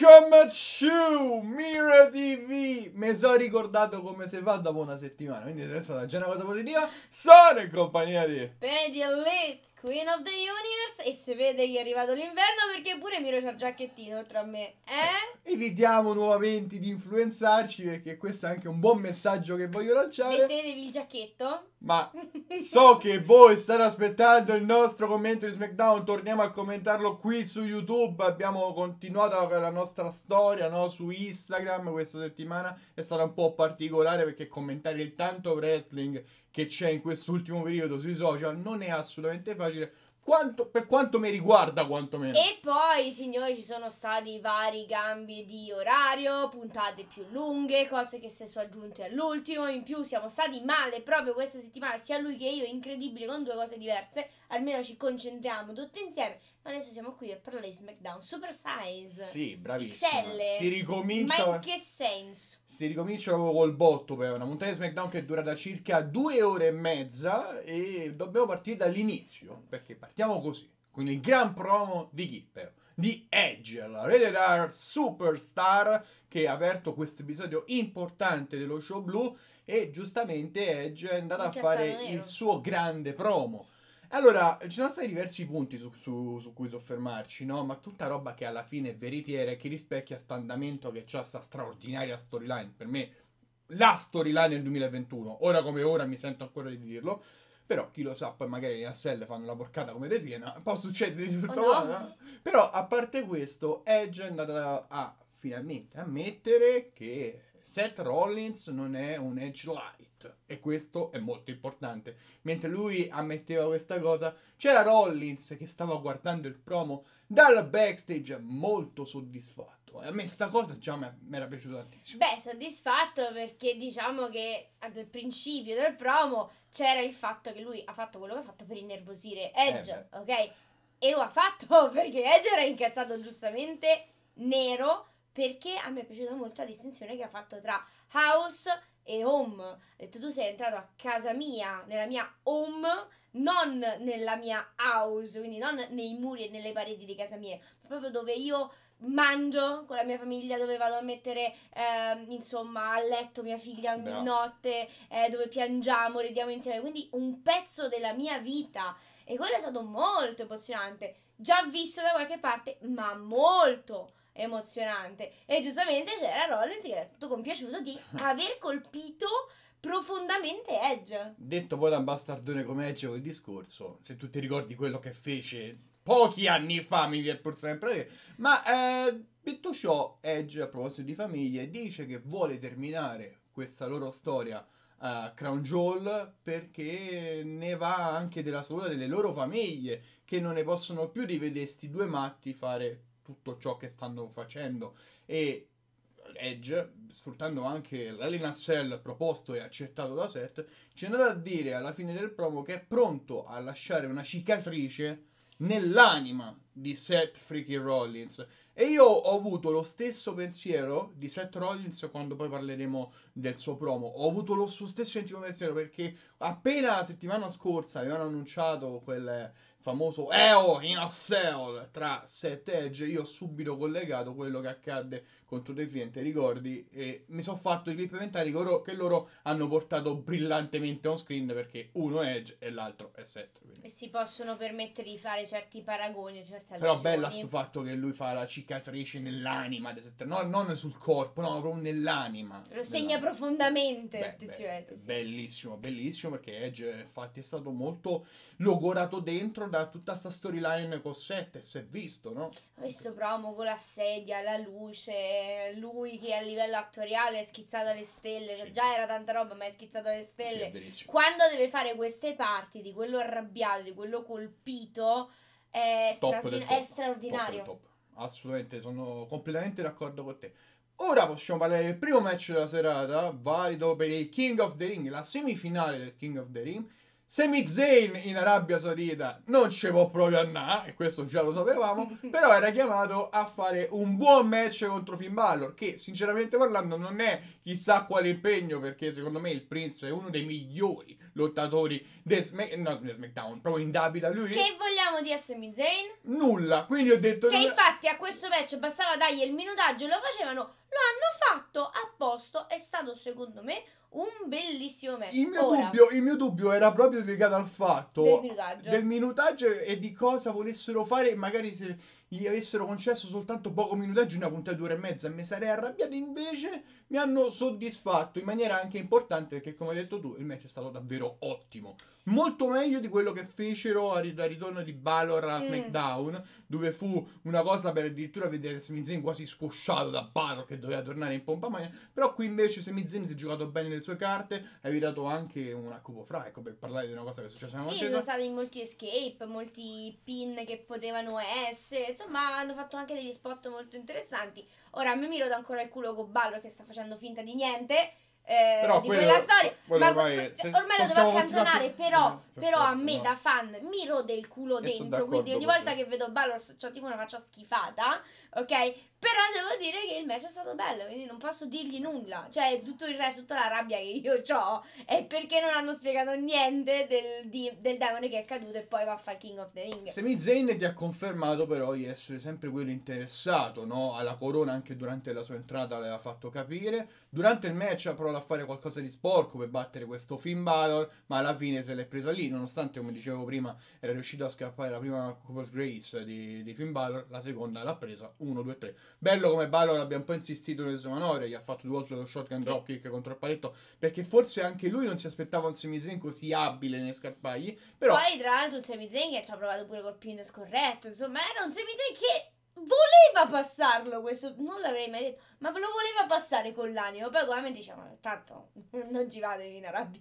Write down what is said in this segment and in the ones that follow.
Welcome to Mira TV! Mi sono ricordato come si fa dopo una settimana, quindi adesso la già positiva. Sono in compagnia di... Benji Elite! Queen of the Universe e se vede che è arrivato l'inverno perché pure Miro c'ha il giacchettino tra me. Eh? eh? Evitiamo nuovamente di influenzarci perché questo è anche un buon messaggio che voglio lanciare. Mettetevi il giacchetto. Ma so che voi state aspettando il nostro commento di SmackDown, torniamo a commentarlo qui su YouTube, abbiamo continuato con la nostra storia no? su Instagram questa settimana, è stata un po' particolare perché commentare il tanto wrestling che c'è in quest'ultimo periodo sui social non è assolutamente facile. Quanto, per quanto mi riguarda, quantomeno. E poi, signori, ci sono stati vari cambi di orario, puntate più lunghe, cose che si sono aggiunte all'ultimo. In più, siamo stati male proprio questa settimana, sia lui che io, incredibile, con due cose diverse. Almeno ci concentriamo tutti insieme adesso siamo qui a parlare di SmackDown. Super size. Sì, bravissimo. Si ricomincia. Ma in che senso? Si ricomincia proprio col botto per una montagna di SmackDown che dura da circa due ore e mezza e dobbiamo partire dall'inizio perché partiamo così con il gran promo di Gippeo di Edge, la Rated R Superstar che ha aperto questo episodio importante dello show blu e giustamente Edge è andata a fare nero. il suo grande promo allora, ci sono stati diversi punti su, su, su cui soffermarci, no? Ma tutta roba che alla fine è veritiera e che rispecchia sta andamento che c'ha sta straordinaria storyline. Per me, la storyline del 2021. Ora come ora mi sento ancora di dirlo. Però chi lo sa, poi magari le SL fanno la porcata come De Siena, può succedere di oh, tutto. Oh no. Però a parte questo, Edge è andata a finalmente ammettere che Seth Rollins non è un Edge Light cioè, e questo è molto importante. Mentre lui ammetteva questa cosa, c'era Rollins che stava guardando il promo dal backstage molto soddisfatto. E a me sta cosa già mi era piaciuta tantissimo. Beh, soddisfatto perché diciamo che al principio del promo c'era il fatto che lui ha fatto quello che ha fatto per innervosire Edge, eh ok? E lo ha fatto perché Edge era incazzato giustamente nero perché a me è piaciuta molto la distinzione che ha fatto tra house e home. Ha detto tu sei entrato a casa mia, nella mia home, non nella mia house, quindi non nei muri e nelle pareti di casa mia, proprio dove io mangio con la mia famiglia, dove vado a mettere eh, insomma a letto mia figlia ogni Bravo. notte, eh, dove piangiamo, ridiamo insieme, quindi un pezzo della mia vita e quello è stato molto emozionante, già visto da qualche parte, ma molto emozionante. E giustamente c'era Rollins che era tutto compiaciuto di aver colpito profondamente Edge. Detto poi da un bastardone come Edge col discorso, se tu ti ricordi quello che fece pochi anni fa, mi viene pur sempre dire, ma eh, detto ciò, Edge a proposito di famiglie dice che vuole terminare questa loro storia a Crown Jewel perché ne va anche della salute delle loro famiglie che non ne possono più di vedersi due matti fare tutto ciò che stanno facendo e Edge, sfruttando anche la Linux Cell proposto e accettato da Seth, ci è andato a dire alla fine del promo che è pronto a lasciare una cicatrice nell'anima di Seth Freaky Rollins. E io ho avuto lo stesso pensiero di Seth Rollins quando poi parleremo del suo promo. Ho avuto lo stesso identico pensiero perché appena la settimana scorsa avevano annunciato quel famoso EO in Asseol tra Seth Edge, io ho subito collegato quello che accadde contro Defiante Ricordi e mi sono fatto i clip mentali loro, che loro hanno portato brillantemente on screen perché uno è Edge e l'altro è Seth. Quindi. E si possono permettere di fare certi paragoni, certe Però bella sto fatto che lui fa la cicatrice nell'anima di Seth, no, non sul corpo, no, proprio nell'anima. Lo segna nell'anima. profondamente, Beh, attenzione, Bellissimo, bellissimo perché Edge infatti è stato molto logorato dentro da tutta sta storyline con Seth e si è visto, no? Ho visto promo con la sedia, la luce eh, lui che a livello attoriale è schizzato alle stelle, sì. già era tanta roba ma è schizzato alle stelle, sì, quando deve fare queste parti di quello arrabbiato, di quello colpito, è, straordin- è straordinario. Top top. Assolutamente, sono completamente d'accordo con te. Ora possiamo parlare del primo match della serata, valido per il King of the Ring, la semifinale del King of the Ring Semi Zayn in Arabia Saudita non ci può proprio andare, e questo già lo sapevamo, però era chiamato a fare un buon match contro Finn Balor, che sinceramente parlando non è chissà quale impegno, perché secondo me il Prince è uno dei migliori lottatori del Sm- no, SmackDown, proprio in WWE. Che vogliamo di Semi Zayn? Nulla, quindi ho detto... Che infatti a questo match bastava dargli il minutaggio, e lo facevano lo hanno fatto apposta, è stato secondo me un bellissimo match. Il mio, Ora, dubbio, il mio dubbio era proprio legato al fatto del minutaggio. del minutaggio e di cosa volessero fare, magari se gli avessero concesso soltanto poco minutaggio, una puntata di due ore e mezza, mi sarei arrabbiato. Invece mi hanno soddisfatto in maniera anche importante perché, come hai detto tu, il match è stato davvero ottimo molto meglio di quello che fecero al ritorno di Balor a mm. SmackDown, dove fu una cosa per addirittura vedere Sami Zayn quasi scosciato da Balor che doveva tornare in pompa magna, però qui invece Sami Zayn si è giocato bene le sue carte, ha evitato anche una cupo fra, ecco, per parlare di una cosa che è successa nella Sì, sono stati molti escape, molti pin che potevano essere, insomma hanno fatto anche degli spot molto interessanti. Ora mi miro da ancora il culo con Balor che sta facendo finta di niente eh, però di quello, quella storia. Quello ma ormai, cioè, ormai lo devo accantonare, però, eh, però forza, a me no. da fan mi rode il culo dentro, quindi ogni volta che vedo Balor c'ho cioè, tipo una faccia schifata, ok? Però devo dire che il match è stato bello, quindi non posso dirgli nulla. Cioè, tutto il resto, tutta la rabbia che io ho è perché non hanno spiegato niente del, di, del demone che è caduto e poi va a fare King of the Ring. Semi Zayn ti ha confermato però di essere sempre quello interessato, no? Alla corona anche durante la sua entrata l'aveva fatto capire. Durante il match ha provato a fare qualcosa di sporco per battere questo Finn Balor, ma alla fine se l'è presa lì, nonostante come dicevo prima era riuscito a scappare la prima Cooper's Grace di, di Finn Balor, la seconda l'ha presa 1, 2, 3 Bello come Balor abbia un po' insistito nelle sue manore, gli ha fatto due volte lo shotgun sì. kick contro il paletto, perché forse anche lui non si aspettava un semizen così abile nei scarpagli, però... Poi tra l'altro un semizen che ci ha provato pure col pin scorretto, insomma era un semizen che voleva passarlo questo, non l'avrei mai detto, ma lo voleva passare con l'animo, poi come diciamo, tanto non ci vadevi in rabbia.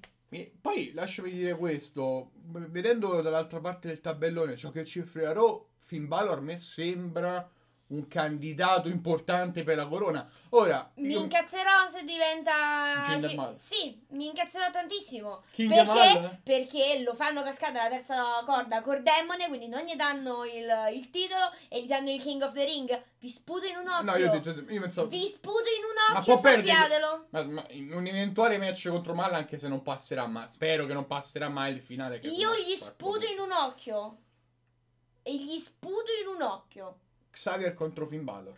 poi lasciami dire questo, vedendo dall'altra parte del tabellone ciò che cifra Raw, Finn Balor a me sembra un candidato importante per la corona. Ora mi io... incazzerò se diventa Gender Sì, mi incazzerò tantissimo. King perché, perché lo fanno cascare dalla terza corda Cordemone, quindi non gli danno il, il, titolo e gli danno il King of the Ring. Vi sputo in un occhio. No, io, detto, io pensavo... Vi sputo in un occhio, ma sappiatelo. Ma, ma in un eventuale match contro Mal, anche se non passerà, ma spero che non passerà mai il finale. io gli sputo in un occhio. E gli sputo in un occhio. Xavier contro Finn Balor.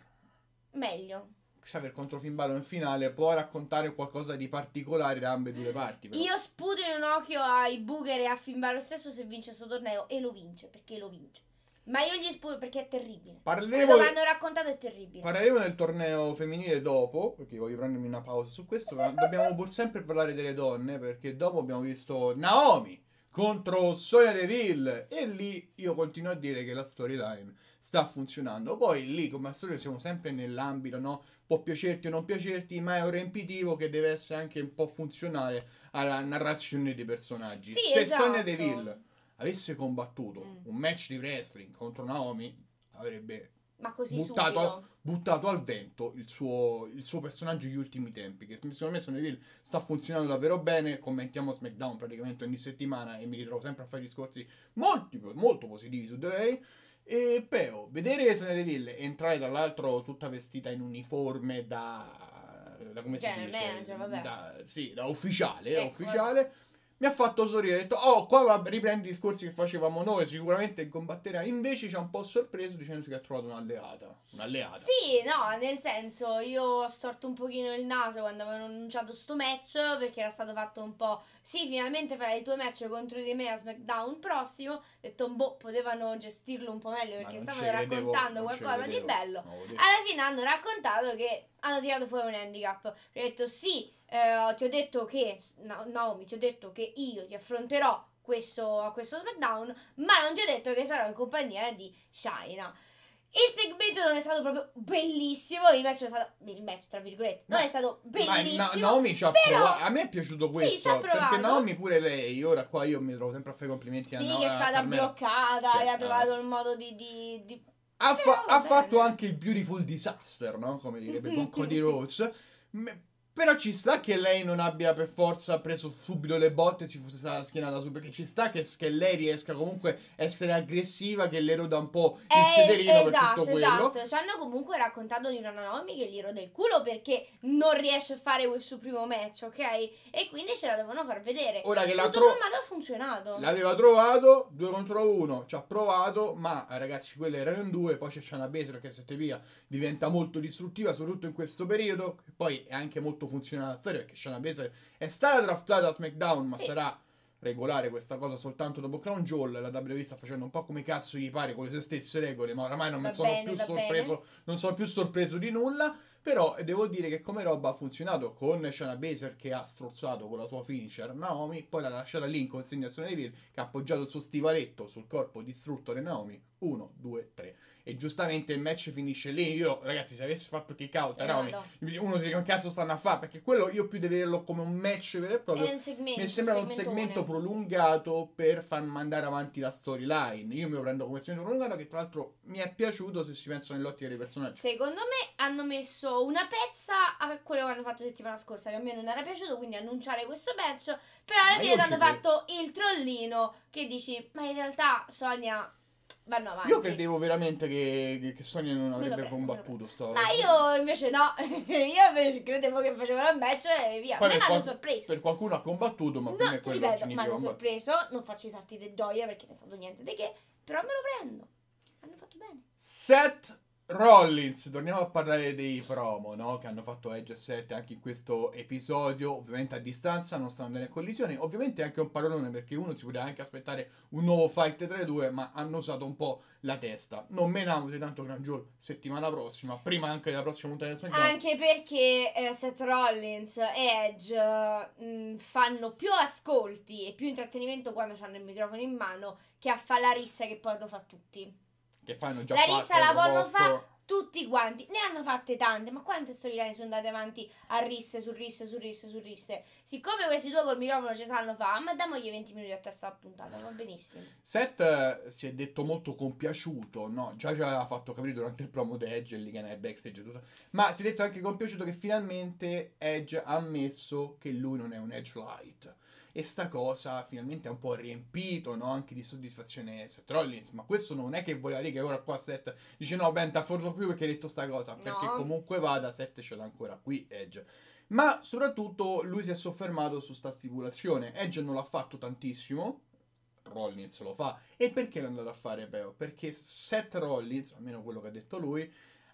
Meglio. Xavier contro Finn Balor in finale può raccontare qualcosa di particolare da ambedue le parti. Però. Io sputo in un occhio ai Booger e a Finn Balor stesso se vince questo torneo e lo vince, perché lo vince. Ma io gli sputo perché è terribile. Parleremo Quello che hanno raccontato è terribile. Parleremo del torneo femminile dopo, perché voglio prendermi una pausa su questo, ma dobbiamo pur sempre parlare delle donne, perché dopo abbiamo visto Naomi contro Sonya Deville e lì io continuo a dire che la storyline sta funzionando. Poi lì, come al solito, siamo sempre nell'ambito, no? Può piacerti o non piacerti, ma è un riempitivo che deve essere anche un po' funzionale alla narrazione dei personaggi. Sì, Se esatto. Sonia Deville avesse combattuto mm. un match di wrestling contro Naomi, avrebbe buttato al, buttato, al vento il suo, il suo personaggio negli ultimi tempi. Che secondo me Sonia Deville sta funzionando davvero bene. Commentiamo SmackDown praticamente ogni settimana e mi ritrovo sempre a fare discorsi molti, molto positivi su di lei. E Peo, vedere Elena Deville entrare dall'altro tutta vestita in uniforme da... da come Gen si cioè, dice? Manager, vabbè. Da, sì, da ufficiale, ecco. da ufficiale mi ha fatto sorridere, ho detto, oh, qua riprende i discorsi che facevamo noi, sicuramente combatterà. Invece ci ha un po' sorpreso dicendoci che ha trovato un'alleata. Un'alleata. Sì, no, nel senso, io ho storto un pochino il naso quando avevano annunciato sto match, perché era stato fatto un po', sì, finalmente fai il tuo match contro di me a SmackDown prossimo. Ho detto, boh, potevano gestirlo un po' meglio, perché stavano raccontando qualcosa di bello. Alla fine hanno raccontato che hanno tirato fuori un handicap. Ho detto sì, eh, ti ho detto che, no, Naomi, ti ho detto che io ti affronterò questo, a questo SmackDown, ma non ti ho detto che sarò in compagnia di Shaina. Il segmento non è stato proprio bellissimo. Il match, è stato, il match tra virgolette, ma, non è stato bellissimo. Ma Na Naomi ci ha però... provato. A me è piaciuto questo. Sì, perché Naomi pure lei. Ora qua io mi trovo sempre a fare complimenti sì, a Naomi. Sì, che è stata bloccata cioè, e ha trovato il ah, modo di, di, di ha, fa- ha fatto anche il Beautiful Disaster, no? Come direbbe mm-hmm, con Cody mm-hmm. Rose. Però ci sta che lei non abbia per forza preso subito le botte e si fosse stata schienata su, perché ci sta che, che lei riesca comunque a essere aggressiva, che le roda un po' il eh, sederino esatto, per Esatto, ci hanno comunque raccontato di una Naomi che gli roda il culo perché non riesce a fare il suo primo match, ok? E quindi ce la devono far vedere. Ora che Tutto la tro- sommato ha funzionato. L'aveva trovato, due contro uno, ci ha provato, ma ragazzi quelle erano in due, poi c'è Shana Bezos che se te via diventa molto distruttiva, soprattutto in questo periodo, poi è anche molto funziona la storia perché Shana Baszler è stata draftata a SmackDown, ma sì. sarà regolare questa cosa soltanto dopo Crown Jewel. La WWE sta facendo un po' come cazzo gli pare con le sue stesse regole, ma oramai non, mi sono, bene, più sorpreso, non sono più sorpreso di nulla. Però devo dire che come roba ha funzionato con Shana Baser che ha strozzato con la sua finisher Naomi, poi l'ha lasciata lì in consegnazione di Vir che ha appoggiato il suo stivaletto sul corpo distrutto di Naomi. 1, 2, 3. E giustamente il match finisce lì. Io, ragazzi, se avessi fatto kick out, eh, Naomi, no. uno si dice che cazzo stanno a fare? Perché quello io più di vederlo come un match vero e proprio. Segmento, mi sembra un segmento prolungato per far mandare avanti la storyline. Io me lo prendo come segmento prolungato che tra l'altro mi è piaciuto se si pensano nell'ottica dei personaggi. Secondo me hanno messo una pezza a quello che hanno fatto settimana scorsa, che a me non era piaciuto, quindi annunciare questo pezzo. Però alla ma fine hanno fatto il trollino che dici, ma in realtà Sonia vanno avanti. Io credevo veramente che, che Sonia non avrebbe prendo, combattuto sto. Ma io invece no, io invece credevo che facevano un match e via. Poi mi hanno sorpreso. Per qualcuno ha combattuto, ma no, per me quello ripeto, Mi hanno sorpreso, non faccio i salti di gioia perché non è stato niente di che, però me lo prendo. Hanno fatto bene. Set Rollins, torniamo a parlare dei promo no? che hanno fatto Edge 7 anche in questo episodio, ovviamente a distanza, non stanno nelle collisioni, ovviamente anche un parolone perché uno si poteva anche aspettare un nuovo fight tra i due, ma hanno usato un po' la testa. Non me ne tanto Gran Jewel settimana prossima, prima anche della prossima puntata di SmackDown. Anche perché eh, Seth Rollins e Edge mh, mm, fanno più ascolti e più intrattenimento quando hanno il microfono in mano che a fa la rissa che poi lo fa tutti. Che poi hanno già la rissa la vogliono fare tutti quanti. Ne hanno fatte tante, ma quante storyline sono andate avanti a risse su risse su risse su risse. Siccome questi due col microfono ci sanno fa, ma damogli 20 minuti a testa a puntata, va benissimo. Seth eh, si è detto molto compiaciuto, no? Già ci aveva fatto capire durante il promo di Edge, lì che è backstage tutto. Ma si è detto anche compiaciuto che finalmente Edge ha ammesso che lui non è un Edge Light. E sta cosa finalmente ha un po' riempito no? anche di soddisfazione Seth Rollins. Ma questo non è che voleva dire che ora qua Seth dice no, Ben, t'affordo più perché hai detto sta cosa. No. Perché comunque vada, Seth ce l'ha ancora qui, Edge. Ma soprattutto lui si è soffermato su sta stipulazione. Edge non l'ha fatto tantissimo, Rollins lo fa. E perché l'è andato a fare Beo? Perché Seth Rollins, almeno quello che ha detto lui,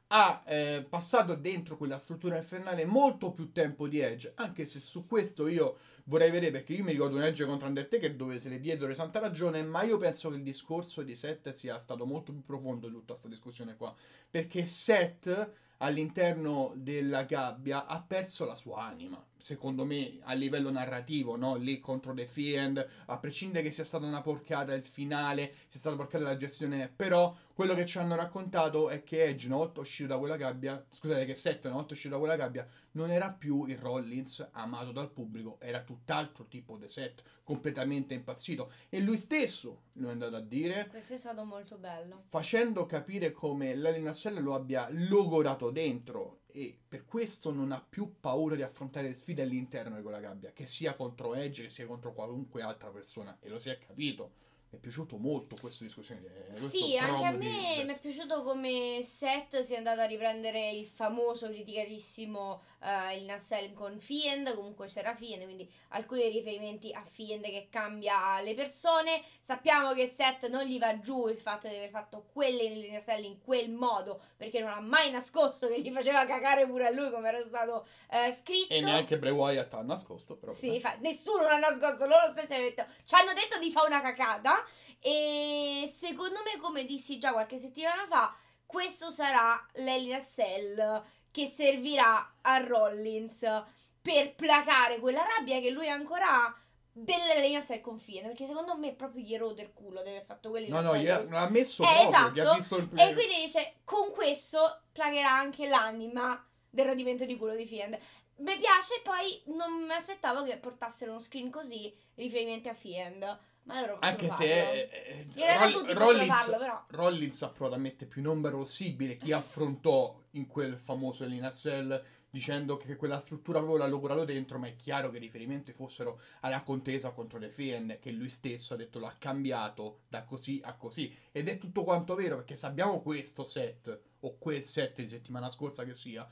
ha eh, passato dentro quella struttura infernale molto più tempo di Edge, anche se su questo io vorrei vedere, perché io mi ricordo un Edge contro Undertaker dove se ne diedero le santa ragione, ma io penso che il discorso di Seth sia stato molto più profondo di tutta questa discussione qua, perché Seth all'interno della gabbia ha perso la sua anima, secondo me, a livello narrativo, no? Lì contro The Fiend, a prescindere che sia stata una porcata il finale, sia stata porcata la gestione, però quello che ci hanno raccontato è che Edge, una volta uscito da quella gabbia, scusate che Seth, una volta uscito da quella gabbia, non era più il Rollins amato dal pubblico, era tutt'altro tipo di Seth, completamente impazzito, e lui stesso lo è andato a dire. Questo è stato molto bello. Facendo capire come l'Elena Sella lo abbia logorato dentro e per questo non ha più paura di affrontare le sfide all'interno di quella gabbia, che sia contro Edge, che sia contro qualunque altra persona, e lo si è capito è piaciuto molto questa discussione. Eh, questo sì, anche a me mi è piaciuto come Seth sia andato a riprendere il famoso, criticatissimo uh, il Nassel con Fiend, comunque c'era Fiend, quindi alcuni riferimenti a Fiend che cambia le persone. Sappiamo che Seth non gli va giù il fatto di aver fatto quelle nelle Nassel in quel modo, perché non ha mai nascosto che gli faceva cagare pure a lui come era stato uh, scritto. E neanche Bray Wyatt ha nascosto, però. Sì, fa- nessuno l'ha nascosto, loro stessi hanno detto, ci hanno detto di fare una cacata e secondo me, come dissi già qualche settimana fa, questo sarà l'Elina Cell che servirà a Rollins per placare quella rabbia che lui ancora ha Cell con Fiend perché secondo me proprio gli erode il culo deve aver fatto quello no no gli ha, ha messo eh, proprio, esatto. gli ha esatto. visto il e quindi dice con questo plagherà anche l'anima del rodimento di culo di Fiend mi piace poi non mi aspettavo che portassero uno screen così riferimenti a Fiend ma loro Anche se eh, eh Roll- Rollins, farlo, Rollins ha provato a mettere più numero possibile chi affrontò in quel famoso Elina Cell dicendo che quella struttura proprio l'ha logorato dentro, ma è chiaro che i riferimenti fossero alla contesa contro le Fien, che lui stesso ha detto l'ha cambiato da così a così. Ed è tutto quanto vero, perché se abbiamo questo set, o quel set di settimana scorsa che sia,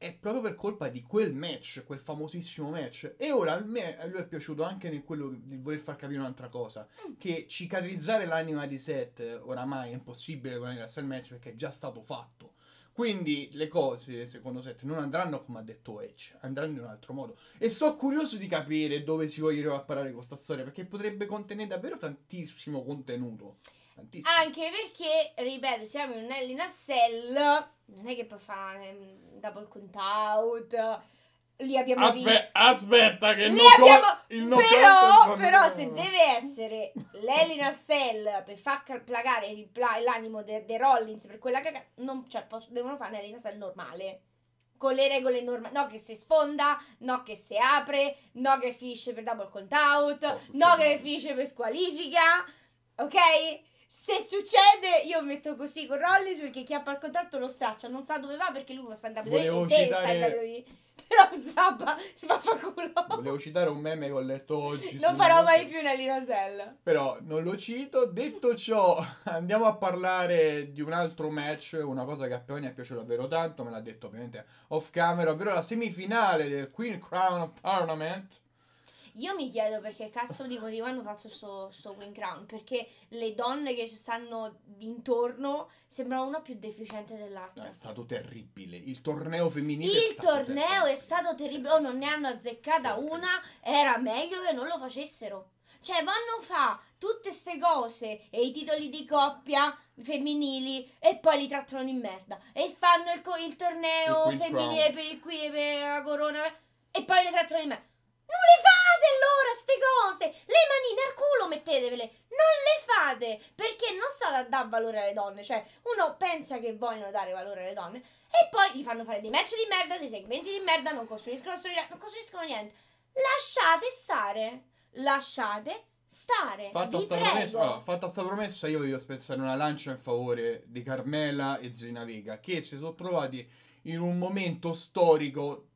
è proprio per colpa di quel match, quel famosissimo match. E ora a me lui è piaciuto anche nel quello di voler far capire un'altra cosa: mm. che cicatrizzare l'anima di Seth oramai è impossibile con il match perché è già stato fatto. Quindi le cose, secondo Seth, non andranno come ha detto Edge, andranno in un altro modo. E sto curioso di capire dove si vogliono a con questa storia, perché potrebbe contenere davvero tantissimo contenuto. Tantissimo. Anche perché, ripeto, siamo in un Ellie Nassel, non è che può fare un double count out. Li abbiamo Aspe- visto. Aspetta, che li no abbiamo... il no Però, però se deve essere l'Ellie Nassel per far placare l'animo dei de Rollins per quella cagata, non, cioè, possono, devono fare un'Ellie Nassel normale con le regole normali. No, che si sfonda, no, che si apre, no, che finisce per double count out, no, che finisce per squalifica. Ok? Se succede, io metto così con Rollins perché chi ha il contratto lo straccia. Non sa dove va perché lui lo sta andando Volevo te citare... Però Zappa ti fa fa culo. Volevo citare un meme che ho letto oggi. Non farò mai più una linasella. Però non lo cito. Detto ciò, andiamo a parlare di un altro match. Una cosa che a Peoni è piaciuta davvero tanto. Me l'ha detto ovviamente off camera. Ovvero la semifinale del Queen Crown of Tournament io mi chiedo perché cazzo di motivo hanno fatto sto, sto Queen Crown, perché le donne che ci stanno intorno sembrano una più deficiente dell'altra. No, è stato terribile. Il torneo femminile. Il torneo terribile. è stato terribile. Oh, non ne hanno azzeccata terribile. una. Era meglio che non lo facessero. Cioè, vanno fa tutte queste cose e i titoli di coppia femminili e poi li trattano di merda. E fanno il, il torneo il femminile per il qui, e per la corona e poi li trattano di merda. Non li fa! allora ste cose, le manine al culo mettetevele, non le fate, perché non state a dar valore alle donne, cioè uno pensa che vogliono dare valore alle donne e poi gli fanno fare dei match di merda, dei segmenti di merda, non costruiscono storia, non costruiscono niente. Lasciate stare, lasciate stare. Fatta sta, promessa, ah, fatta sta promessa, io voglio spezzare una lancia in favore di Carmela e Zina Vega che si sono trovati in un momento storico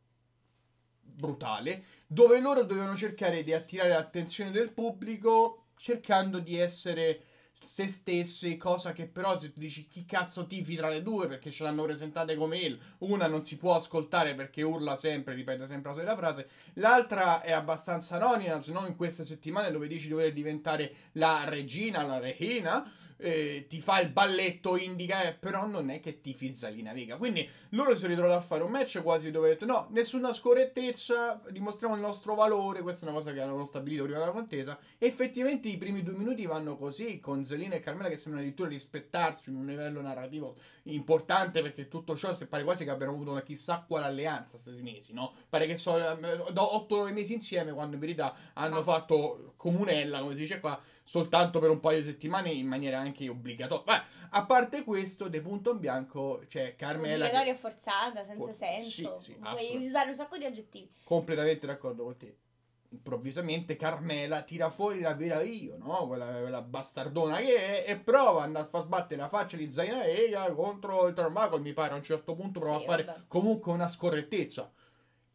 brutale dove loro dovevano cercare di attirare l'attenzione del pubblico cercando di essere se stesse, cosa che però se tu dici chi cazzo tifi tra le due perché ce l'hanno presentate come il, una non si può ascoltare perché urla sempre, ripete sempre la solita frase, l'altra è abbastanza anonima, se no in queste settimane dove dici di voler diventare la regina, la regina, eh, ti fa il balletto indica, eh, però non è che ti fizza lì Vega. Quindi loro si sono ritrovati a fare un match quasi dove detto, no, nessuna scorrettezza, dimostriamo il nostro valore, questa è una cosa che avevano stabilito prima della contesa. Effettivamente i primi due minuti vanno così, con Zelina e Carmela che sembrano addirittura rispettarsi in un livello narrativo importante, perché tutto ciò pare quasi che abbiano avuto una chissà quale alleanza questi mesi, no? Pare che sono eh, 8-9 mesi insieme, quando in verità hanno fatto comunella, come si dice qua, soltanto per un paio di settimane in maniera anche obbligatoria. Beh, a parte questo, De Punto in Bianco c'è cioè Carmela. Obbligatoria che... forzata, senza For... senso. Sì, sì, Puoi usare un sacco di aggettivi. Completamente d'accordo con te improvvisamente Carmela tira fuori la vera io, no? Quella, quella bastardona che è, e prova a andare a sbattere la faccia di Zaina Ega contro il Tormacle, mi pare a un certo punto prova sì, a fare vabbè. comunque una scorrettezza.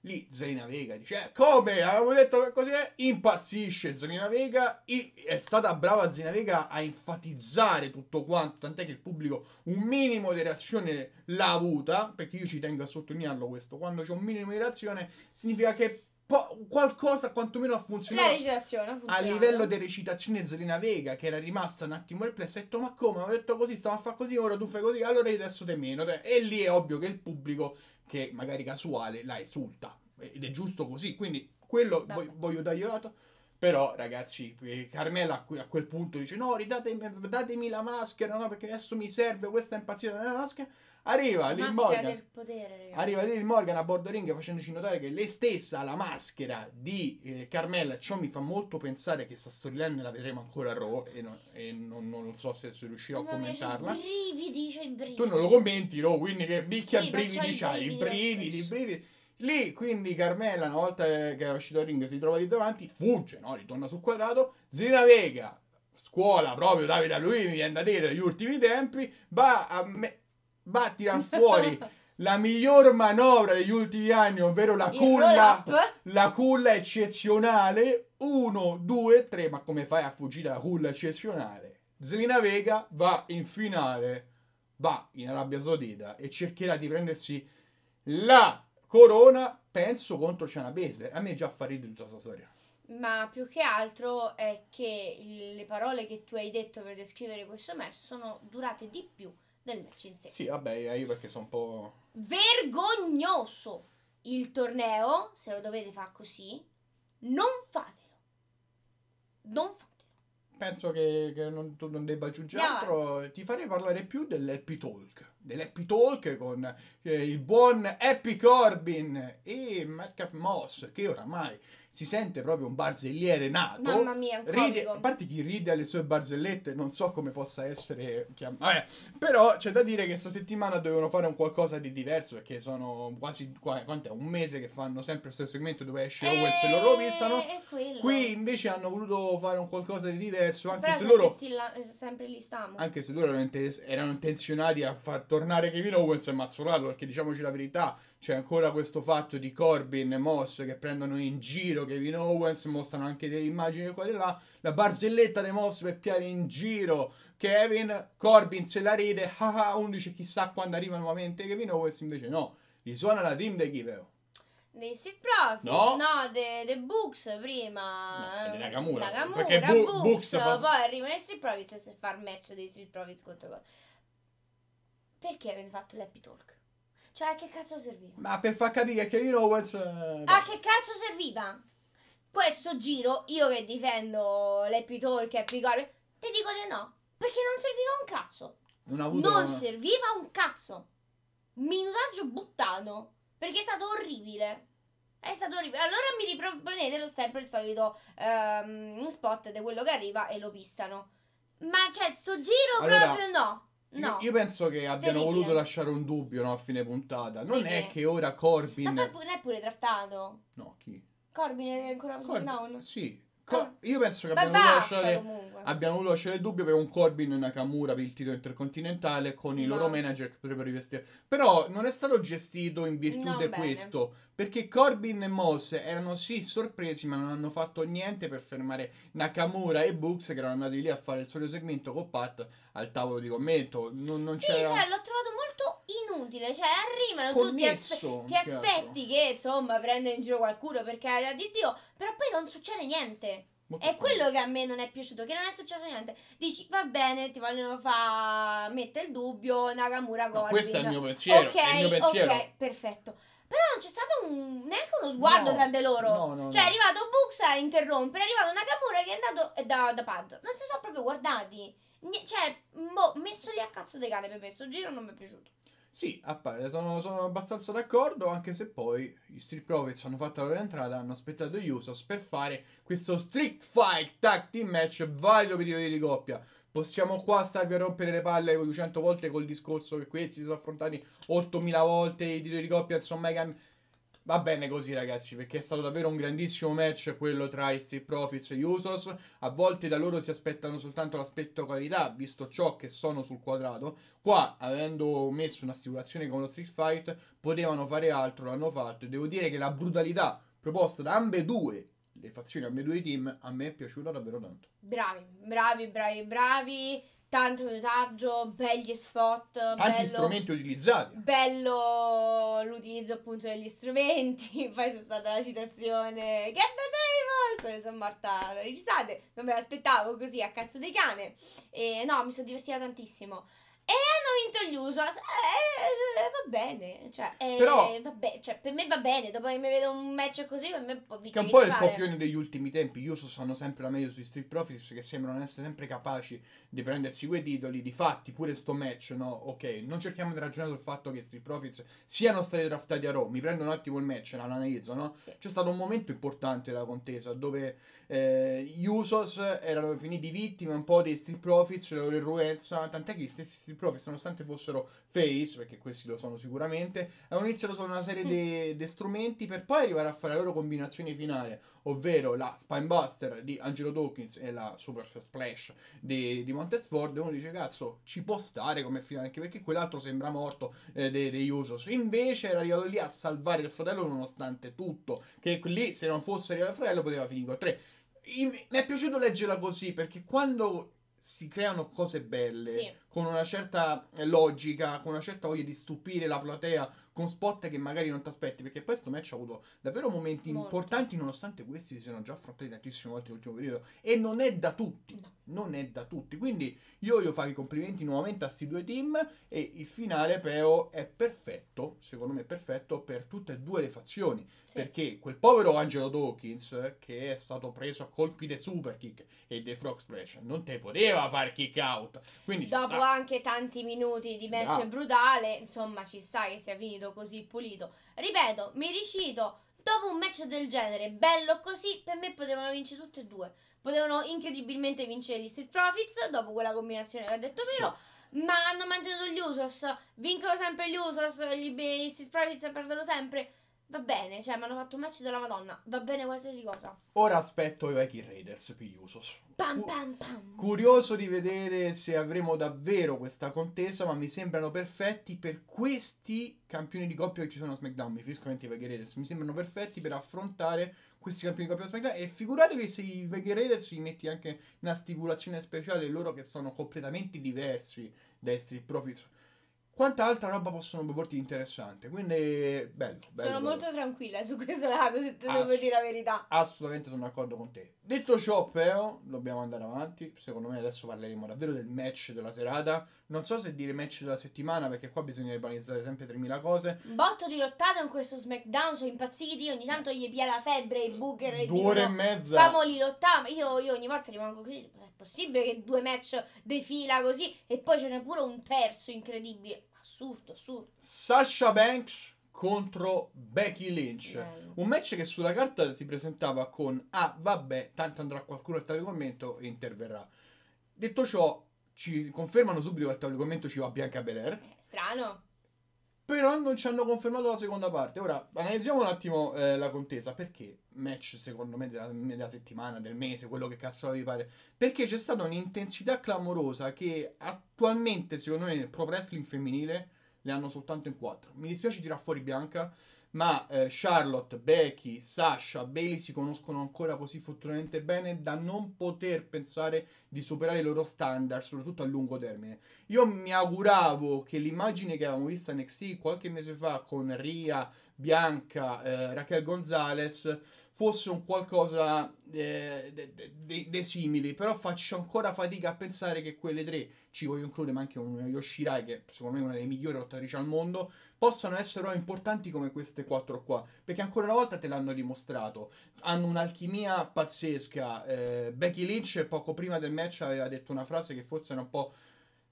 Lì Zelina Vega dice, eh, come? Avevo detto che così è? Impazzisce Zelina Vega, e è stata brava Zelina Vega a enfatizzare tutto quanto, tant'è che il pubblico un minimo di reazione l'ha avuta, perché io ci tengo a sottolinearlo questo, quando c'è un minimo di reazione significa che po- qualcosa quantomeno ha funzionato. A livello di recitazione Zelina Vega, che era rimasta un attimo perplessa, ha detto: Ma come? avevo detto così, stavo a fare così, ora tu fai così, allora io adesso te meno. Cioè, e lì è ovvio che il pubblico che magari casuale la esulta ed è giusto così quindi quello voglio, voglio dargli dato però, ragazzi, eh, Carmela a quel punto dice: No, ridatemi datemi la maschera, no, perché adesso mi serve questa impazzita della maschera. Arriva Lil Morgan. Potere, arriva Lil Morgan a bordo ring facendoci notare che lei stessa ha la maschera di eh, Carmella. Ciò mi fa molto pensare che sta storyline la vedremo ancora a Raw e, non, e non, non so se riuscirò a commentarla. C'è brividi, c'è brividi. Tu non lo commenti, Raw, quindi che bicchia sì, brividi c'hai, i brividi, brividi. brividi Lì, quindi, Carmella, una volta che è uscito dal ring, si trova lì davanti, fugge, no? Ritorna sul quadrato, si navega, scuola proprio Davide a lui, mi viene da dire, gli ultimi tempi, va a, me- va a tirar fuori la miglior manovra degli ultimi anni, ovvero la Il culla, la culla eccezionale, 1, 2, 3, ma come fai a fuggire la culla eccezionale? Zelina Vega va in finale, va in Arabia Saudita e cercherà di prendersi la Corona, penso, contro Shana Baszler. A me già fa ridere tutta questa storia. Ma più che altro è che le parole che tu hai detto per descrivere questo match sono durate di più del match in sé. Sì, vabbè, io perché sono un po'... Vergognoso! Il torneo, se lo dovete fare così, non fatelo. Non fatelo penso che, che non, tu non debba aggiungere no. altro. Ti farei parlare più dell'happy talk dell'Happy Talk con eh, il buon Happy Corbin e Madcap Moss che oramai si sente proprio un barzelliere nato. Mamma mia, ride, a parte chi ride alle sue barzellette, non so come possa essere chiamato. però c'è da dire che questa settimana dovevano fare un qualcosa di diverso perché sono quasi quant'è, un mese che fanno sempre lo stesso segmento dove esce e... Eh, Owens e loro pistano. Qui invece hanno voluto fare un qualcosa di diverso anche però se loro stilla, eh, sempre lì stanno. Anche se loro erano, intenzionati a far tornare Kevin Owens e mazzurarlo perché diciamoci la verità, c'è ancora questo fatto di Corbin e Moss che prendono in giro Kevin Owens, mostrano anche delle immagini qua e là, la barzelletta di Moss per piare in giro Kevin, Corbin se la ride, haha, 11 chissà quando arriva nuovamente Kevin Owens, invece no, risuona la team dei Giveo. Dei Steve Profit, no, no de, de Books prima, no, Nakamura, Nakamura, perché bu- Books, Books fa... poi arrivano i Street Profit e se fa il match dei Street Profit contro Perché avete fatto l'happy talk? Cioè, a che cazzo serviva? Ma per far capire che io Owens... Eh, a che cazzo serviva? Questo giro, io che difendo l'Happy Talk, Happy Girl, ti dico di no. Perché non serviva un cazzo. Non, non una... serviva un cazzo. Minutaggio buttato. Perché è stato orribile. È stato orribile. Allora mi riproponete sempre il solito ehm, spot di quello che arriva e lo pistano. Ma cioè, sto giro allora... proprio no. No. Io, io, penso che abbiano Terribile. voluto lasciare un dubbio no, a fine puntata. Non Perché? è che ora Corbin. Ma non è pure draftato. No, chi? Corbin è ancora Corbin, down. Sì. Ah. Io penso che abbiano voluto, lasciare, abbiano voluto, lasciare, il dubbio per un Corbin e una Kamura per il titolo intercontinentale con i no. loro manager che potrebbero rivestire. Però non è stato gestito in virtù non di questo. Perché Corbin e Moss erano sì sorpresi, ma non hanno fatto niente per fermare Nakamura e Books che erano andati lì a fare il solo segmento con Pat al tavolo di commento. Non, non sì, cioè, l'ho trovato molto inutile. Cioè, arrivano tutti, tu ti, aspe- ti aspetti che insomma prendano in giro qualcuno perché carità di Dio, però poi non succede niente. Molto è sconnesso. quello che a me non è piaciuto, che non è successo niente. Dici, va bene, ti vogliono fare. mette il dubbio Nakamura Corbin. No, questo è il mio pensiero. Ok, il mio pensiero. ok, perfetto. Però non c'è stato un, neanche uno sguardo no, tra di loro. No, no, cioè, è arrivato Books a interrompere, è arrivato Nakamura che è andato eh, da, da Pad. Non si sono proprio guardati. Cioè, boh, messo lì a cazzo di cane per questo giro non mi è piaciuto. Sì, appare, eh, sono, sono, abbastanza d'accordo, anche se poi i Street Profits hanno fatto la loro entrata, hanno aspettato gli Usos per fare questo Street Fight Tag Team Match valido per i titoli di coppia. Possiamo qua starvi a rompere le palle 200 volte col discorso che questi si sono affrontati 8000 volte, i titoli di coppia insomma mega... Va bene così ragazzi, perché è stato davvero un grandissimo match quello tra i Street Profits e gli Usos. A volte da loro si aspettano soltanto l'aspetto qualità, visto ciò che sono sul quadrato. Qua, avendo messo un'assicurazione con lo Street Fight, potevano fare altro, l'hanno fatto. E devo dire che la brutalità proposta da ambe due le fazioni, a me due team, a me è piaciuta davvero tanto. Bravi, bravi, bravi, bravi. Tanto minutaggio, belli spot. Tanti bello, strumenti utilizzati. Bello l'utilizzo appunto degli strumenti. Poi c'è stata la citazione Get the Table! Sono morta dalle risate. Non me l'aspettavo così a cazzo di cane. E no, mi sono divertita tantissimo hanno vinto gli Usos, eh, eh, va bene. Cioè, eh, Però- vabbè, cioè, per me va bene. Dopo che mi vedo un match così, per me può Che vincere. un po' è il copione degli ultimi tempi. Gli Usos hanno sempre la meglio sui Street Profits che sembrano essere sempre capaci di prendersi quei titoli. Difatti, pure sto match, no? Ok, non cerchiamo di ragionare sul fatto che Street Profits siano stati draftati a Raw. Mi prendo un attimo il match, lo analizzo, no? Sì. C'è stato un momento importante della contesa dove eh, gli Usos erano finiti vittime un po' dei Street Profits, la loro irruenza. Tant'è che gli stessi Street Profits sono nonostante fossero face, perché questi lo sono sicuramente, hanno iniziato solo una serie mm. di strumenti per poi arrivare a fare la loro combinazione finale, ovvero la Spinebuster di Angelo Dawkins e la Super Splash di, di Montesford. E uno dice, cazzo, ci può stare come finale, anche perché quell'altro sembra morto eh, dei, dei Usos. Invece era arrivato lì a salvare il fratello nonostante tutto, che lì se non fosse arrivato il fratello poteva finire con tre. I, mi è piaciuto leggerla così perché quando si creano cose belle sì. con una certa logica, con una certa voglia di stupire la platea, con spot che magari non ti aspetti, perché poi questo match ha avuto davvero momenti Molto. importanti nonostante questi si siano già affrontati tantissime volte nell'ultimo periodo e non è da tutti, no. non è da tutti. Quindi io voglio fare i complimenti nuovamente a questi due team e il finale però è perfetto, secondo me è perfetto per tutte e due le fazioni, sì. perché quel povero Angelo Dawkins che è stato preso a colpi dei super kick e dei frog splash non te poteva far kick out. Quindi Dopo sta... anche tanti minuti di match ah. brutale, insomma ci sta che sia finito bello così pulito. Ripeto, mi ricito, dopo un match del genere, bello così, per me potevano vincere tutti e due. Potevano incredibilmente vincere gli Street Profits dopo quella combinazione che ha detto Miro. Sì. Ma hanno mantenuto gli Usos, vincono sempre gli Usos, gli, gli Street Profits perdono sempre va bene, cioè mi hanno fatto un match della Madonna, va bene qualsiasi cosa. Ora aspetto i Viking Raiders Piusos. Pam, pam, pam. Curioso di vedere se avremo davvero questa contesa, ma mi sembrano perfetti per questi campioni di coppia che ci sono a SmackDown. Mi finisco i Viking Raiders, mi sembrano perfetti per affrontare questi campioni di coppia a SmackDown. E figuratevi se i Viking Raiders li metti anche una stipulazione speciale, loro che sono completamente diversi dai Street Profits quanta altra roba possono proporti interessante. Quindi, bello, bello. Sono molto tranquilla su questo lato, se te Ass- devo dire la verità. Assolutamente sono d'accordo con te. Detto ciò, però, dobbiamo andare avanti. Secondo me adesso parleremo davvero del match della serata. Non so se dire match della settimana, perché qua bisogna organizzare sempre 3000 cose. Botto di lottata in questo SmackDown, sono impazziti. Ogni tanto gli pia la febbre, i Booker e Due ore e mezza. Famoli lottare. Io, io ogni volta rimango così. Non è possibile che due match defila così e poi ce n'è pure un terzo incredibile assurdo, assurdo. Sasha Banks contro Becky Lynch. Bello. Un match che sulla carta si presentava con ah vabbè, tanto andrà qualcuno al tavolo di commento e interverrà. Detto ciò, ci confermano subito che al tavolo di commento ci va Bianca Belair. Eh, strano. Però non ci hanno confermato la seconda parte. Ora analizziamo un attimo eh, la contesa. Perché match, secondo me, della, della settimana, del mese, quello che cazzo vi pare? Perché c'è stata un'intensità clamorosa che attualmente, secondo me, nel pro wrestling femminile le hanno soltanto in quattro. Mi dispiace tirare fuori Bianca ma eh, Charlotte, Becky, Sasha, Bailey si conoscono ancora così fortunatamente bene da non poter pensare di superare i loro standard, soprattutto a lungo termine. Io mi auguravo che l'immagine che avevamo visto a NXT qualche mese fa con Ria, Bianca, eh, Raquel Gonzalez fosse un qualcosa eh, dei de, simili, però faccio ancora fatica a pensare che quelle tre, ci voglio includere ma anche un Yoshirai che secondo me è una delle migliori ottarici al mondo, possano essere importanti come queste quattro qua, perché ancora una volta te l'hanno dimostrato, hanno un'alchimia pazzesca, eh, Becky Lynch poco prima del match aveva detto una frase che forse era un po'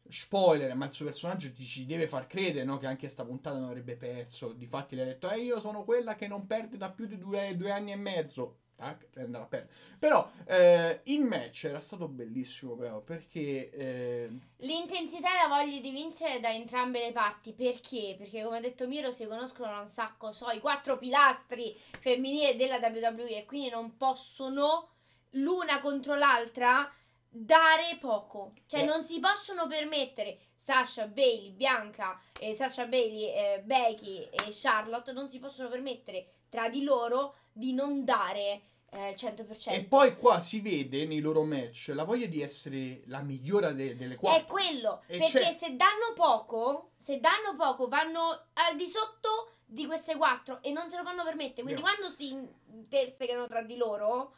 spoiler, ma il suo personaggio ti ci deve far credere no? che anche sta puntata non avrebbe perso. Difatti le ha detto, eh io sono quella che non perde da più di due, due anni e mezzo. Tac, andrà a perdere. Però eh, il match era stato bellissimo però, perché... Eh... L'intensità e la voglia di vincere da entrambe le parti, perché? Perché come ha detto Miro si conoscono un sacco, so, i quattro pilastri femminili della WWE e quindi non possono l'una contro l'altra dare poco. Cioè, eh. non si possono permettere Sasha, Bailey, Bianca, eh, Sasha, Bailey, eh, Becky e Charlotte non si possono permettere tra di loro di non dare eh, il 100%. E poi qua si vede nei loro match la voglia di essere la migliore de- delle quattro. È quello, e perché c'è... se danno poco, se danno poco vanno al di sotto di queste quattro e non se lo fanno permettere. Quindi no. quando si intersecano tra di loro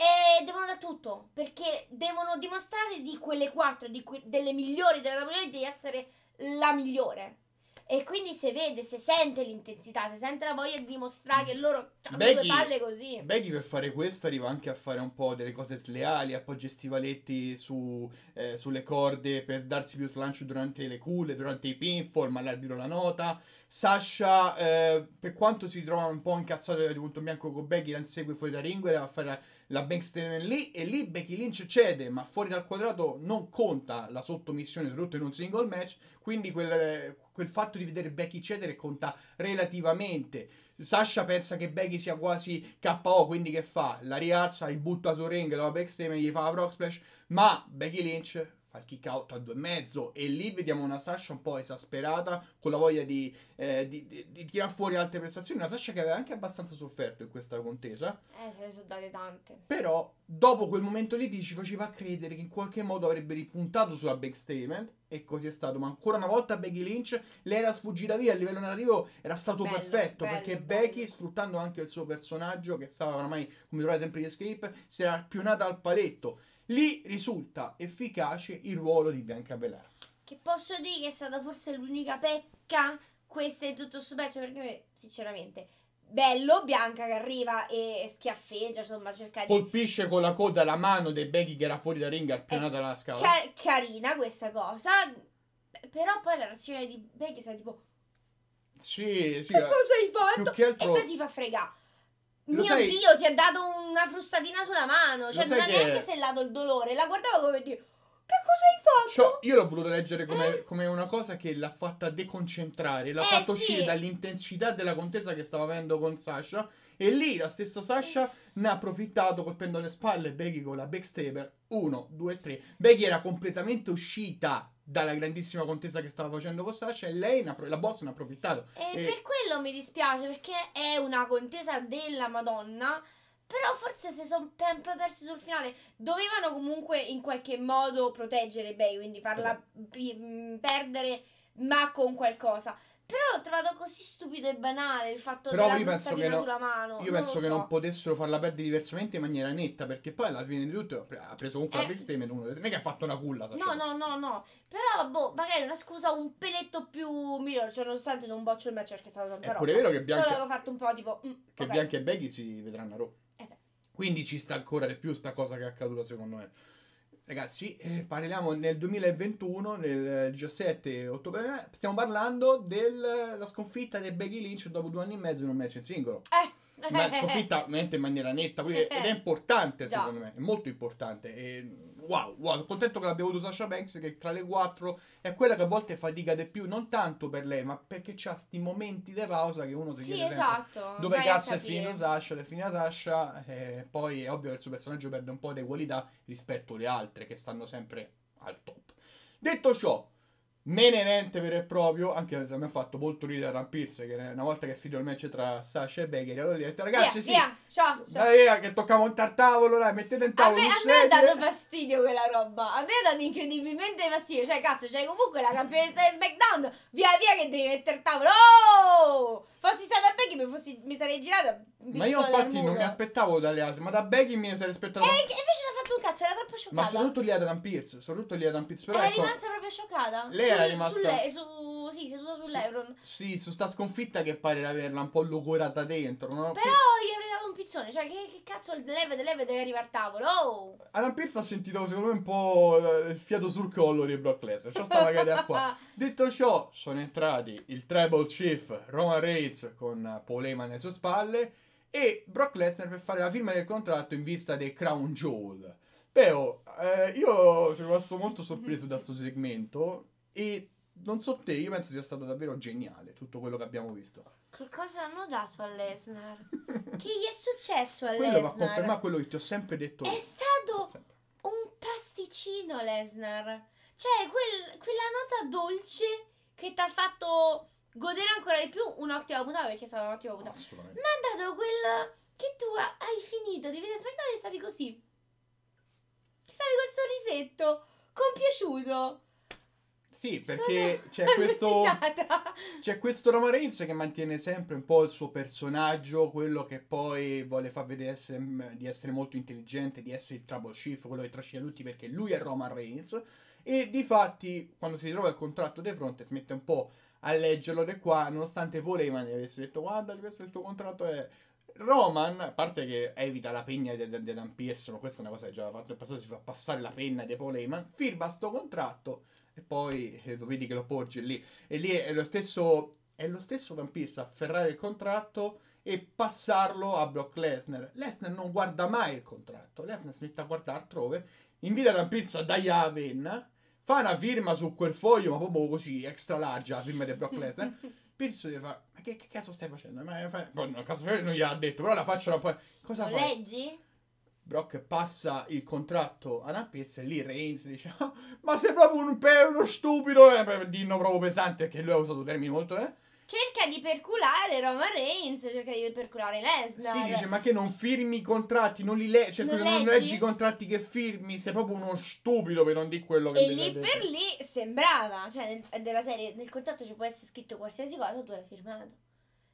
e devono da tutto, perché devono dimostrare di quelle quattro, di que- delle migliori della WWE, di essere la migliore. E quindi se vede, se sente l'intensità, se sente la voglia di dimostrare che loro hanno due palle così. Becky per fare questo arriva anche a fare un po' delle cose sleali, appoggia stivaletti su, eh, sulle corde per darsi più slancio durante le culle, durante i pinfall, ma l'arbitro la nota. Sasha, eh, per quanto si trova un po' incazzata di punto bianco con Becky, la insegue fuori da ring e va a fare la Banks tiene lì e lì Becky Lynch cede, ma fuori dal quadrato non conta la sottomissione, soprattutto in un single match, quindi quel, quel fatto di vedere Becky cedere conta relativamente. Sasha pensa che Becky sia quasi KO, quindi che fa? La rialza, il butta su ring, la backstage, gli fa la rock splash, ma Becky Lynch fa il kick out a due e mezzo e lì vediamo una Sasha un po' esasperata con la voglia di, eh, di, di, di tirar fuori altre prestazioni una Sasha che aveva anche abbastanza sofferto in questa contesa eh se ne sono date tante però dopo quel momento lì ci faceva credere che in qualche modo avrebbe ripuntato sulla big statement e così è stato ma ancora una volta Becky Lynch le era sfuggita via a livello narrativo era stato bello, perfetto bello, perché bello. Becky sfruttando anche il suo personaggio che stava oramai come trovare sempre gli escape si era arpionata al paletto lì risulta efficace il ruolo di Bianca Belair. Che posso dire che è stata forse l'unica pecca questa è tutto sto perché sinceramente bello Bianca che arriva e schiaffeggia, insomma, cerca di... Colpisce con la coda la mano dei Becky che era fuori da ring appena eh, dalla scala. Ca- carina questa cosa, però poi la reazione di Becky è stata tipo... Sì, sì. Che cosa hai fatto? Altro... E poi si fa fregare. Mio sai... Dio, ti ha dato un una frustatina sulla mano. Cioè, non ha neanche sellato il dolore. La guardavo come dire. Che cosa hai fatto? Cioè, io l'ho voluto leggere come, eh? come, una cosa che l'ha fatta deconcentrare, l'ha eh, fatta sì. uscire dall'intensità della contesa che stava avendo con Sasha. E lì la stessa Sasha ne ha approfittato colpendo le spalle Becky con la backstabber. 1, 2, 3. Becky era completamente uscita dalla grandissima contesa che stava facendo con Sasha e lei, la boss, ne ha approfittato. E, e per quello mi dispiace perché è una contesa della Madonna però forse si sono ben persi sul finale. Dovevano comunque in qualche modo proteggere Bay, quindi farla b- perdere, ma con qualcosa. Però l'ho trovato così stupido e banale il fatto Però della io penso che no, sulla mano. Io non penso che so. non potessero farla perdere diversamente in maniera netta, perché poi alla fine di tutto ha preso comunque eh, la PlayStation 1. Non è che ha fatto una culla. No, scena. Cioè. no, no, no. Però, boh, magari una scusa un peletto più migliore. Cioè, nonostante non boccio il match perché è stato tanto roba. È pure vero che Bianca... Solo che fatto un po' tipo... Mm, che okay. Bianca e Becky si vedranno a Raw. Quindi ci sta ancora di più sta cosa che è accaduta secondo me. Ragazzi, eh, parliamo nel 2021, nel 17 ottobre, stiamo parlando della sconfitta di Becky Lynch dopo due anni e mezzo in un match in singolo. Eh! Una sconfitta veramente in maniera netta, ed è importante secondo me, è molto importante. E wow, wow, contento che l'abbia avuto Sasha Banks che tra le quattro è quella che a volte fatica di più, non tanto per lei, ma perché c'ha sti momenti di pausa che uno si sì, chiede esatto, sempre, dove cazzo è finito Sasha, è finita Sasha, eh, poi è ovvio che il suo personaggio perde un po' di qualità rispetto alle altre che stanno sempre al top. Detto ciò, menenente vero e proprio, anche se mi ha fatto molto ridere One Piece, che una volta che è finito il match tra Sasha e Becky, allora gli ho detto ragazzi via, sì, via, ciao, ciao. Dai, via, che tocca montare tavolo, dai, mettete in tavolo A me, a me ha dato fastidio quella roba, a me ha dato incredibilmente fastidio, cioè cazzo, c'è cioè, comunque la campionessa di SmackDown, via via che devi mettere tavolo, oh! Fossi stata Becky mi, fossi, mi sarei girata Ma io infatti non mi aspettavo dalle altre, ma da Becky mi sarei aspettato... E, e invece tu, cazzo, era troppo scioccata. Ma soprattutto lì Adam Pierce, soprattutto lì Adam Pierce. Però era ecco, rimasta proprio scioccata. Lei era rimasta... Su, lei, su, sì, seduta sull'Ebron. Su, sì, su sta sconfitta che pare di averla un po' logorata dentro. No? Però gli avrei dato un pizzone, cioè che, che cazzo, leve, levate, deve arrivare al tavolo. Oh. Adam Pierce ha sentito secondo me un po' il fiato sul collo di Brock Lesnar. C'è sta magari qua. Detto ciò, sono entrati il Tribal Chief Roman Reigns con Polema Heyman alle sue spalle e Brock Lesnar per fare la firma del contratto in vista dei Crown Jewel. Teo, eh, io sono rimasto molto sorpreso da questo segmento e non so te, io penso sia stato davvero geniale tutto quello che abbiamo visto. Che cosa hanno dato a che gli è successo a quello va a confermare quello che ti ho sempre detto. È stato sempre. un pasticcino Lesnar. Cioè, quel, quella nota dolce che ti ha fatto godere ancora di più un'ottima puntata, perché è stata un'ottima puntata. Ma ha dato quel... che tu hai finito di aspettare e stavi così stavi col sorrisetto compiaciuto. Sì, perché Sono c'è questo, c'è questo Roman Reigns che mantiene sempre un po' il suo personaggio, quello che poi vuole far vedere essere, mm, di essere molto intelligente, di essere il trouble chief, quello che trascina tutti perché lui è Roman Reigns. E di fatti, quando si ritrova il contratto di fronte, smette un po' a leggerlo di qua, nonostante voleva gli avesse detto guarda questo è il tuo contratto è... Eh, Roman, a parte che evita la penna di de, de Pierce, ma questa è una cosa che già ha fatto in passato, si fa passare la penna di Paul Heyman, firma sto contratto e poi eh, lo vedi che lo porge lì. E lì è lo stesso, è lo stesso Van Pierce a ferrare il contratto e passarlo a Brock Lesnar. Lesnar non guarda mai il contratto, Lesnar si mette a guardare altrove, invita Van Pierce a dargli la penna, fa una firma su quel foglio, ma proprio così, extra large, la firma di Brock Lesnar, Pierce gli fa che, che cazzo stai facendo? Ma, eh, fa... Poi, boh, no, cazzo, non gli ha detto, però la facciano poi. Cosa Lo leggi? Brock passa il contratto a una pizza e lì Reigns dice oh, ma sei proprio un, uno stupido, eh, dillo proprio pesante, che lui ha usato termini molto... Eh? cerca di perculare Roman Reigns, cerca di perculare Lesnar. Si dice ma che non firmi i contratti, non li le- cioè, non, non, leggi i contratti che firmi, sei proprio uno stupido per non dire quello che E lì detto. per lì sembrava, cioè nel, della serie nel contratto ci può essere scritto qualsiasi cosa, tu hai firmato.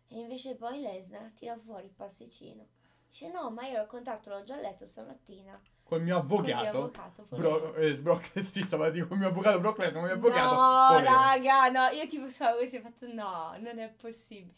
E invece poi Lesnar tira fuori il pasticcino. Dice no, ma io il contratto l'ho già letto stamattina col mio avvocato. Bro- eh, Brock, sì, stava dico il mio avvocato, Brock Lesnar, mio avvocato. No, raga, no, io tipo pensavo cioè, che si è fatto, no, non è possibile.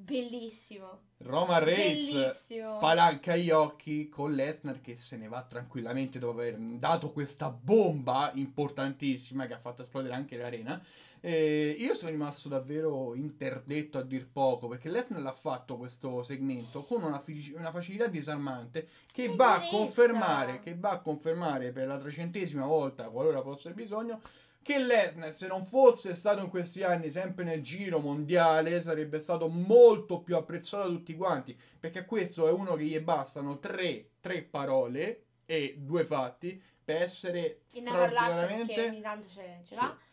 Bellissimo. Roma Reigns spalanca gli occhi con Lesnar che se ne va tranquillamente dopo aver dato questa bomba importantissima che ha fatto esplodere anche l'arena. Eh, io sono rimasto davvero interdetto a dir poco perché Lesnar l'ha fatto questo segmento con una, fi- una facilità disarmante che, che va, a confermare, che va a confermare per la trecentesima volta, qualora fosse bisogno, che Lesnar se non fosse stato in questi anni sempre nel giro mondiale sarebbe stato molto più apprezzato da tutti quanti perché questo è uno che gli bastano tre, tre parole e due fatti per essere straordinariamente ogni tanto ce, ce detto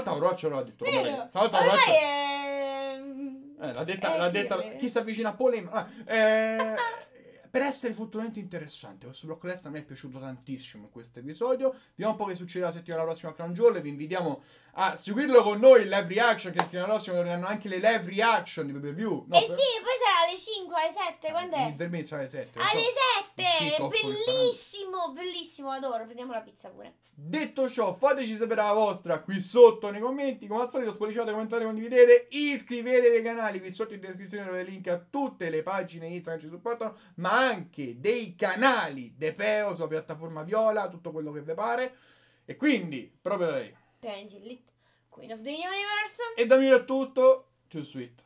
Stavolta Aurora è... eh, l'ha l'ha detta chi si avvicina a Pole ah, eh... per essere futuramente interessante. Questo blocco lest a me è piaciuto tantissimo in questo episodio. Vediamo un po' che succederà la settimana prossima a Crown Jewel. Vi invitiamo a ah, seguirlo con noi live reaction che settimana prossima torneranno anche le live reaction di pay per view no, eh per... sì poi sarà alle 5 alle 7 quando è? per alle 7 alle 7 bellissimo bellissimo adoro prendiamo la pizza pure detto ciò fateci sapere la vostra qui sotto nei commenti come al solito spolliciate commentate condividete iscrivetevi ai canali qui sotto in descrizione trovate link a tutte le pagine Instagram che ci supportano ma anche dei canali De Peo sulla piattaforma viola tutto quello che vi pare e quindi proprio da lei Parent Lit, Queen of the Universe. E da Milo è tutto, too sweet.